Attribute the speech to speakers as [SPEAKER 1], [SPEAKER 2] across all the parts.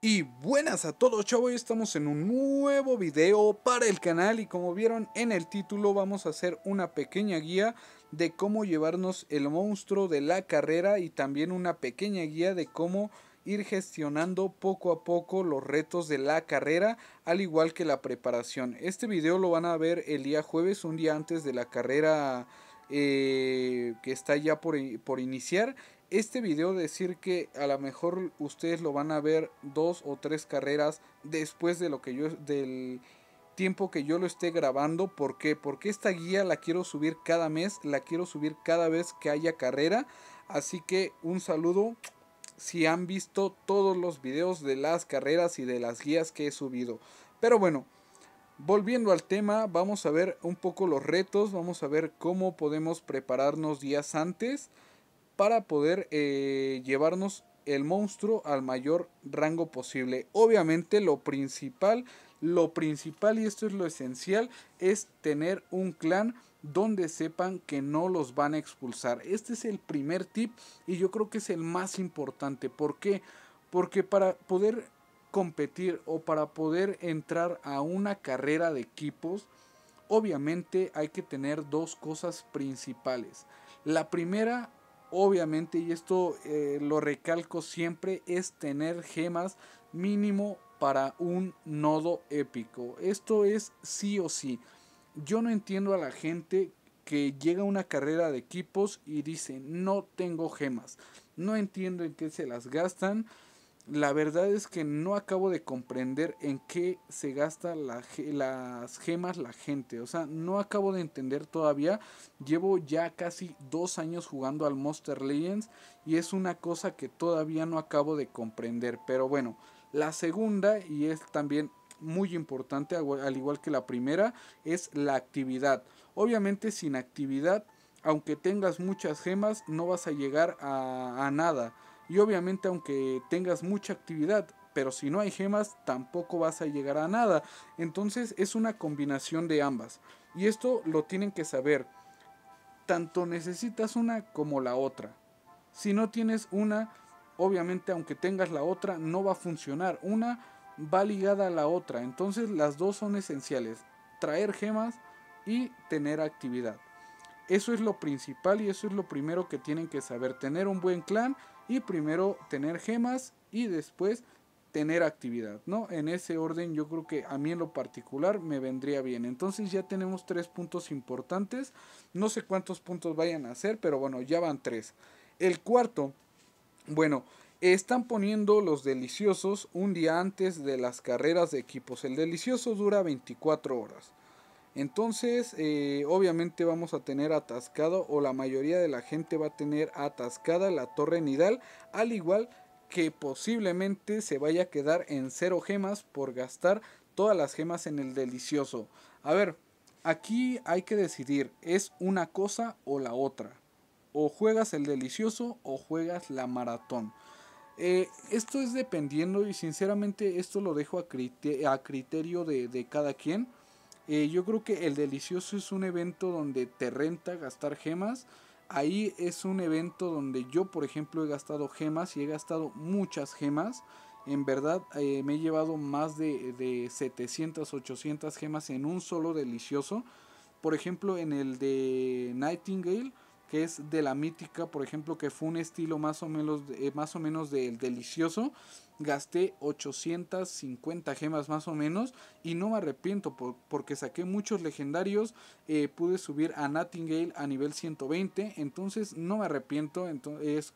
[SPEAKER 1] Y buenas a todos chavos, estamos en un nuevo video para el canal y como vieron en el título vamos a hacer una pequeña guía de cómo llevarnos el monstruo de la carrera y también una pequeña guía de cómo ir gestionando poco a poco los retos de la carrera al igual que la preparación. Este video lo van a ver el día jueves, un día antes de la carrera eh, que está ya por, por iniciar. Este video decir que a lo mejor ustedes lo van a ver dos o tres carreras después de lo que yo del tiempo que yo lo esté grabando. ¿Por qué? Porque esta guía la quiero subir cada mes, la quiero subir cada vez que haya carrera. Así que un saludo si han visto todos los videos de las carreras y de las guías que he subido. Pero bueno, Volviendo al tema, vamos a ver un poco los retos, vamos a ver cómo podemos prepararnos días antes para poder eh, llevarnos el monstruo al mayor rango posible. Obviamente lo principal, lo principal y esto es lo esencial, es tener un clan donde sepan que no los van a expulsar. Este es el primer tip y yo creo que es el más importante. ¿Por qué? Porque para poder competir o para poder entrar a una carrera de equipos, obviamente hay que tener dos cosas principales. La primera, obviamente, y esto eh, lo recalco siempre, es tener gemas mínimo para un nodo épico. Esto es sí o sí. Yo no entiendo a la gente que llega a una carrera de equipos y dice no tengo gemas. No entiendo en qué se las gastan la verdad es que no acabo de comprender en qué se gastan las gemas la gente. O sea, no acabo de entender todavía. Llevo ya casi dos años jugando al Monster Legends y es una cosa que todavía no acabo de comprender. Pero bueno, la segunda, y es también muy importante, al igual que la primera, es la actividad. Obviamente sin actividad, aunque tengas muchas gemas, no vas a llegar a nada. Y obviamente aunque tengas mucha actividad, pero si no hay gemas tampoco vas a llegar a nada. Entonces es una combinación de ambas. Y esto lo tienen que saber. Tanto necesitas una como la otra. Si no tienes una, obviamente aunque tengas la otra, no va a funcionar. Una va ligada a la otra. Entonces las dos son esenciales. Traer gemas y tener actividad. Eso es lo principal y eso es lo primero que tienen que saber. Tener un buen clan y primero tener gemas y después tener actividad, ¿no? En ese orden yo creo que a mí en lo particular me vendría bien. Entonces ya tenemos tres puntos importantes. No sé cuántos puntos vayan a hacer, pero bueno, ya van tres. El cuarto, bueno, están poniendo los deliciosos un día antes de las carreras de equipos. El delicioso dura 24 horas. Entonces, eh, obviamente vamos a tener atascado o la mayoría de la gente va a tener atascada la torre nidal, al igual que posiblemente se vaya a quedar en cero gemas por gastar todas las gemas en el delicioso. A ver, aquí hay que decidir, es una cosa o la otra. O juegas el delicioso o juegas la maratón. Eh, esto es dependiendo y sinceramente esto lo dejo a, criterio, de cada quien. Eh, yo creo que el delicioso es un evento donde te renta gastar gemas. Ahí es un evento donde yo, por ejemplo, he gastado gemas y he gastado muchas gemas. En verdad eh, me he llevado más de, de 700, 800 gemas en un solo delicioso. Por ejemplo, en el de Nightingale que es de la mítica, por ejemplo, que fue un estilo más o menos, eh, más o menos del delicioso. Gasté 850 gemas más o menos y no me arrepiento porque saqué muchos legendarios. Eh, pude subir a Nightingale a nivel 120, entonces no me arrepiento. Entonces, es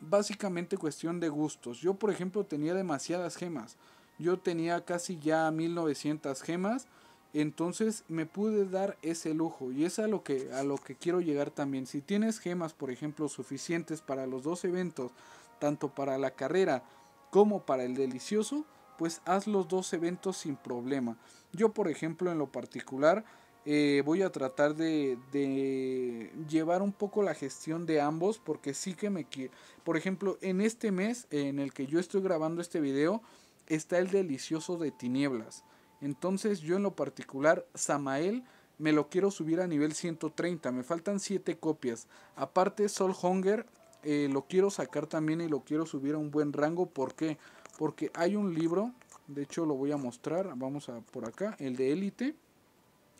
[SPEAKER 1] básicamente cuestión de gustos. Yo, por ejemplo, tenía demasiadas gemas. Yo tenía casi ya 1900 gemas entonces me pude dar ese lujo y es a lo que a lo que quiero llegar también. Si tienes gemas, por ejemplo, suficientes para los dos eventos, tanto para la carrera como para el delicioso, pues haz los dos eventos sin problema. Yo, por ejemplo, en lo particular, eh, voy a tratar de, de, llevar un poco la gestión de ambos porque sí que me quiero. Por ejemplo, en este mes en el que yo estoy grabando este video, está el delicioso de tinieblas. Entonces yo en lo particular, Samael, me lo quiero subir a nivel 130. Me faltan 7 copias. Aparte, Soul Hunger eh, lo quiero sacar también y lo quiero subir a un buen rango. ¿Por qué? Porque hay un libro, de hecho lo voy a mostrar, vamos a por acá, el de élite,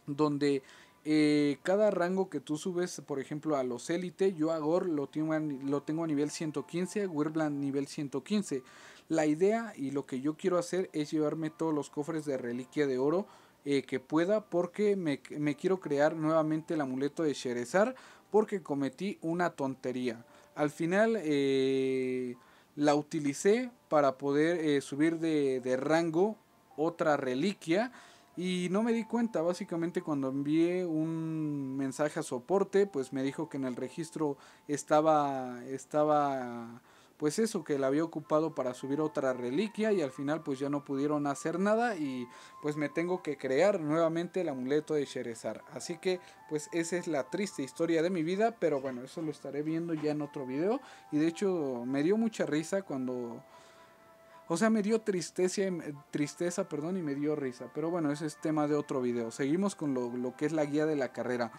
[SPEAKER 1] donde eh, cada rango que tú subes, por ejemplo, a los élite, yo ahora lo tengo a, lo tengo a nivel 115, Wirbland nivel 115. La idea y lo que yo quiero hacer es llevarme todos los cofres de reliquia de oro eh, que pueda porque me, quiero crear nuevamente el amuleto de Sherezar porque cometí una tontería. Al final eh, la utilicé para poder eh, subir de, de rango otra reliquia y no me di cuenta. Básicamente cuando envié un mensaje a soporte pues me dijo que en el registro estaba... estaba pues eso, que la había ocupado para subir otra reliquia y al final pues ya no pudieron hacer nada y pues me tengo que crear nuevamente el amuleto de Sherezar. Así que pues esa es la triste historia de mi vida, pero bueno, eso lo estaré viendo ya en otro video y de hecho me dio mucha risa cuando... O sea, me dio tristeza, em, tristeza perdón, y me dio risa. Pero bueno, ese es tema de otro video. Seguimos con lo, lo que es la guía de la carrera.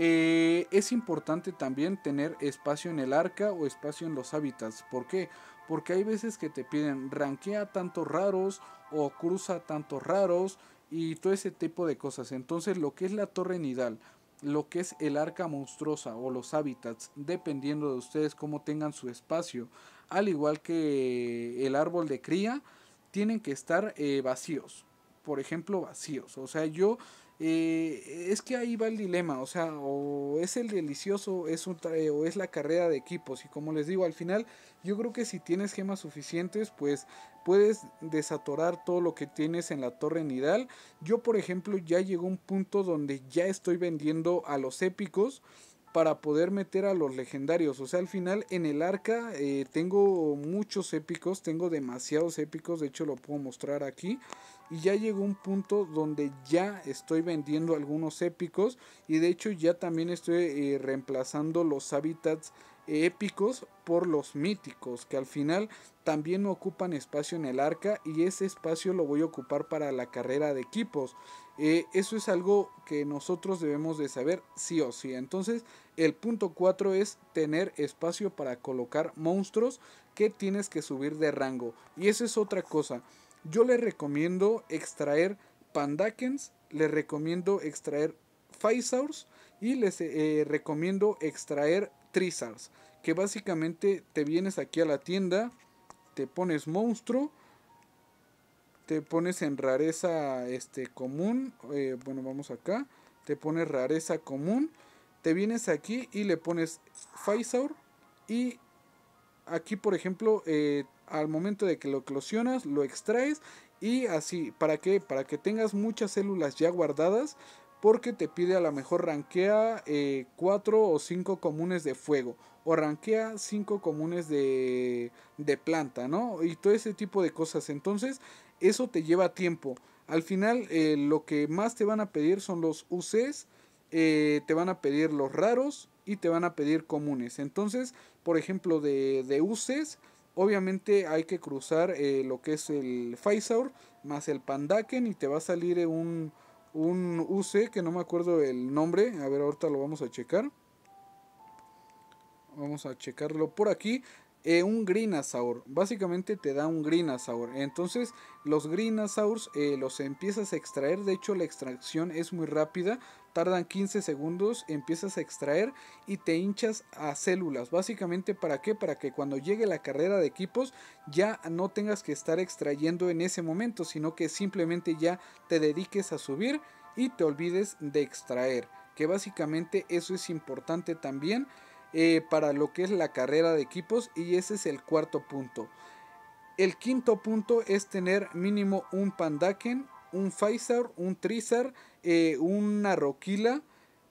[SPEAKER 1] Eh, es importante también tener espacio en el arca o espacio en los hábitats. ¿Por qué? Porque hay veces que te piden ranquea tantos raros o cruza tantos raros y todo ese tipo de cosas. Entonces lo que es la torre nidal, lo que es el arca monstruosa o los hábitats, dependiendo de ustedes cómo tengan su espacio, al igual que el árbol de cría, tienen que estar eh, vacíos. Por ejemplo, vacíos. O sea, yo eh, es que ahí va el dilema, o sea, o es el delicioso es un o es la carrera de equipos. Y como les digo, al final yo creo que si tienes gemas suficientes, pues puedes desatorar todo lo que tienes en la torre nidal. Yo, por ejemplo, ya llegó un punto donde ya estoy vendiendo a los épicos para poder meter a los legendarios. O sea, al final en el arca eh, tengo muchos épicos, tengo demasiados épicos, de hecho lo puedo mostrar aquí. Y ya llegó un punto donde ya estoy vendiendo algunos épicos y de hecho ya también estoy eh, reemplazando los hábitats épicos por los míticos, que al final también ocupan espacio en el arca y ese espacio lo voy a ocupar para la carrera de equipos. Eh, eso es algo que nosotros debemos de saber sí o sí. Entonces el punto 4 es tener espacio para colocar monstruos que tienes que subir de rango. Y eso es otra cosa. Yo les recomiendo extraer pandakens, les recomiendo extraer Faisaurs y les eh, recomiendo extraer que básicamente te vienes aquí a la tienda, te pones monstruo, te pones en rareza este, común. Eh, bueno, vamos acá. Te pones rareza común. Te vienes aquí y le pones Faisaur. Y aquí, por ejemplo, eh, al momento de que lo eclosionas, lo extraes. Y así, ¿para qué? Para que tengas muchas células ya guardadas porque te pide a lo mejor ranquea 4 eh, o 5 comunes de fuego o ranquea 5 comunes de, planta, ¿no? Y todo ese tipo de cosas. Entonces, eso te lleva tiempo. Al final, eh, lo que más te van a pedir son los UCs, eh, te van a pedir los raros y te van a pedir comunes. Entonces, por ejemplo, de, de UCs, obviamente hay que cruzar lo que es el Faisaur más el Pandaken y te va a salir un un UC que no me acuerdo el nombre. A ver, ahorita lo vamos a checar. Vamos a checarlo por aquí. Eh, un Grinasaur Básicamente te da un Grinasaur Entonces los green eh, los empiezas a extraer. De hecho la extracción es muy rápida tardan 15 segundos, empiezas a extraer y te hinchas a células. Básicamente, ¿para qué? Para que cuando llegue la carrera de equipos ya no tengas que estar extrayendo en ese momento, sino que simplemente ya te dediques a subir y te olvides de extraer. Que básicamente eso es importante también eh, para lo que es la carrera de equipos y ese es el cuarto punto. El quinto punto es tener mínimo un pandaken un Pfizer, un Trizar, eh, una Roquila,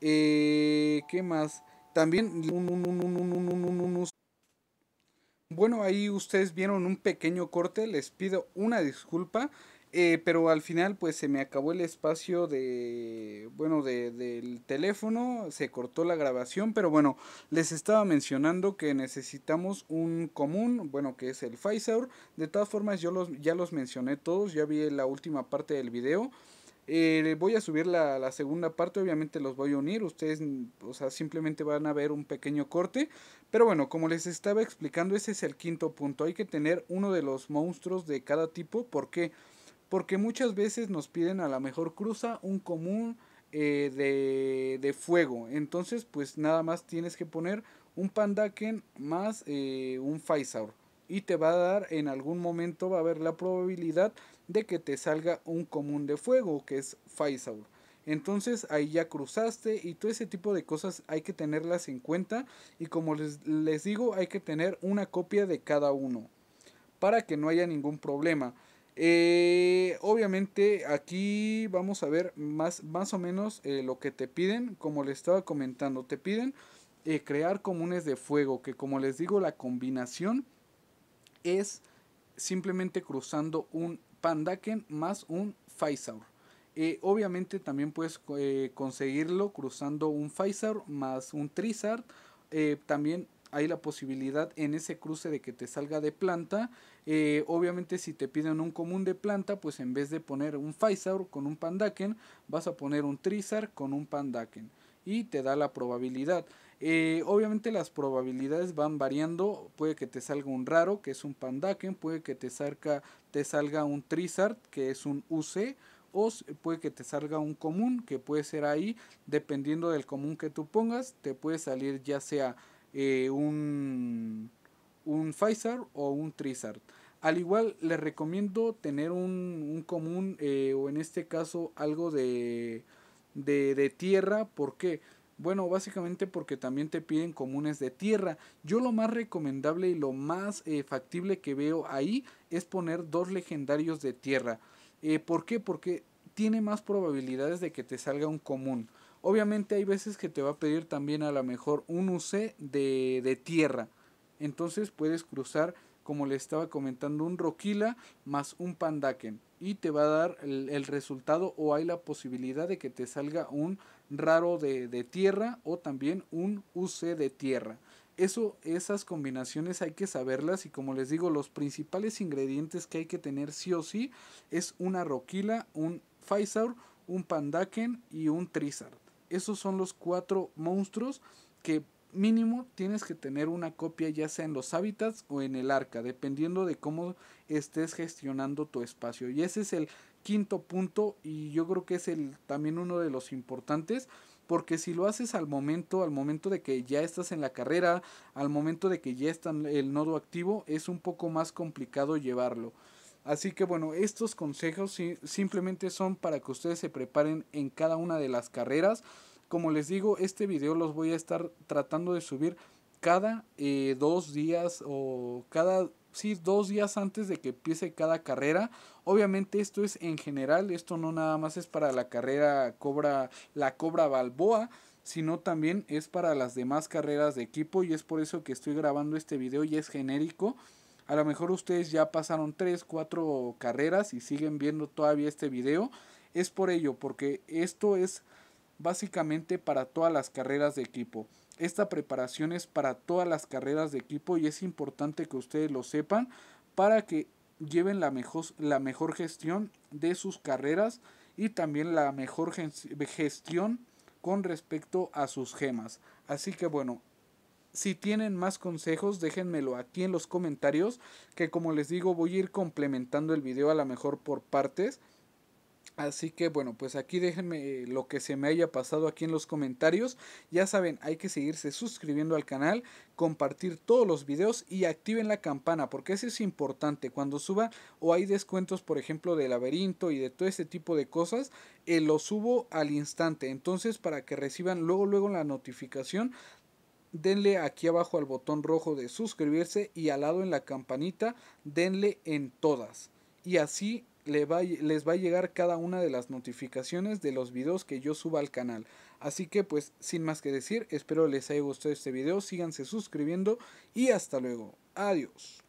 [SPEAKER 1] eh, ¿qué más? También Bueno, ahí ustedes vieron un pequeño corte, les pido una disculpa. Eh, pero al final pues se me acabó el espacio de bueno de, del teléfono se cortó la grabación pero bueno les estaba mencionando que necesitamos un común bueno que es el Pfizer de todas formas yo los ya los mencioné todos ya vi la última parte del video eh, voy a subir la, segunda parte, obviamente los voy a unir, ustedes, o sea, simplemente van a ver un pequeño corte, pero bueno, como les estaba explicando, ese es el quinto punto, hay que tener uno de los monstruos de cada tipo, ¿por qué? porque muchas veces nos piden a la mejor cruza un común eh, de, de, fuego. Entonces, pues nada más tienes que poner un Pandaken más eh, un Faisaur. Y te va a dar en algún momento, va a haber la probabilidad de que te salga un común de fuego, que es Faisaur. Entonces ahí ya cruzaste y todo ese tipo de cosas hay que tenerlas en cuenta. Y como les, les digo, hay que tener una copia de cada uno. Para que no haya ningún problema. Eh, obviamente aquí vamos a ver más, más o menos eh, lo que te piden, como les estaba comentando, te piden eh, crear comunes de fuego, que como les digo la combinación es simplemente cruzando un Pandaken más un Faisaur. obviamente también puedes conseguirlo cruzando un Faisaur más un Trizard. también hay la posibilidad en ese cruce de que te salga de planta. Eh, obviamente si te piden un común de planta, pues en vez de poner un Faisaur con un Pandaken, vas a poner un Trizar con un Pandaken. Y te da la probabilidad. Eh, obviamente las probabilidades van variando. Puede que te salga un raro, que es un Pandaken. Puede que te, salga, te salga un Trizard, que es un UC o puede que te salga un común que puede ser ahí dependiendo del común que tú pongas te puede salir ya sea eh, un, un o un Trizard. Al igual les recomiendo tener un, común eh, o en este caso algo de, de, tierra. ¿Por qué? Bueno, básicamente porque también te piden comunes de tierra. Yo lo más recomendable y lo más eh, factible que veo ahí es poner dos legendarios de tierra. ¿Por qué? Porque tiene más probabilidades de que te salga un común. Obviamente hay veces que te va a pedir también a lo mejor un UC de, tierra. Entonces puedes cruzar, como le estaba comentando, un Roquila más un Pandaken. Y te va a dar el, resultado o hay la posibilidad de que te salga un raro de, tierra o también un UC de tierra eso, esas combinaciones hay que saberlas y como les digo, los principales ingredientes que hay que tener sí o sí es una roquila, un Faisaur, un Pandaken y un Trizard esos son los cuatro monstruos que mínimo tienes que tener una copia ya sea en los hábitats o en el arca, dependiendo de cómo estés gestionando tu espacio. Y ese es el quinto punto y yo creo que es el también uno de los importantes porque si lo haces al momento, al momento de que ya estás en la carrera, al momento de que ya está el nodo activo, es un poco más complicado llevarlo. Así que bueno, estos consejos simplemente son para que ustedes se preparen en cada una de las carreras. Como les digo, este video los voy a estar tratando de subir cada eh, dos días o cada sí, dos días antes de que empiece cada carrera. Obviamente esto es en general, esto no nada más es para la carrera Cobra, la Cobra Balboa, sino también es para las demás carreras de equipo y es por eso que estoy grabando este video y es genérico. A lo mejor ustedes ya pasaron 3, 4 carreras y siguen viendo todavía este video. Es por ello, porque esto es básicamente para todas las carreras de equipo. Esta preparación es para todas las carreras de equipo y es importante que ustedes lo sepan para que lleven la mejor, la mejor gestión de sus carreras y también la mejor gestión con respecto a sus gemas. Así que bueno, si tienen más consejos, déjenmelo aquí en los comentarios, que como les digo voy a ir complementando el video a lo mejor por partes. Así que bueno, pues aquí déjenme eh, lo que se me haya pasado aquí en los comentarios. Ya saben, hay que seguirse suscribiendo al canal, compartir todos los videos y activen la campana porque eso es importante. Cuando suba o hay descuentos, por ejemplo, de laberinto y de todo ese tipo de cosas, eh, lo subo al instante. Entonces, para que reciban luego, luego la notificación denle aquí abajo al botón rojo de suscribirse y al lado en la campanita denle en todas y así les va a llegar cada una de las notificaciones de los videos que yo suba al canal. Así que pues sin más que decir, espero les haya gustado este video, síganse suscribiendo y hasta luego. Adiós.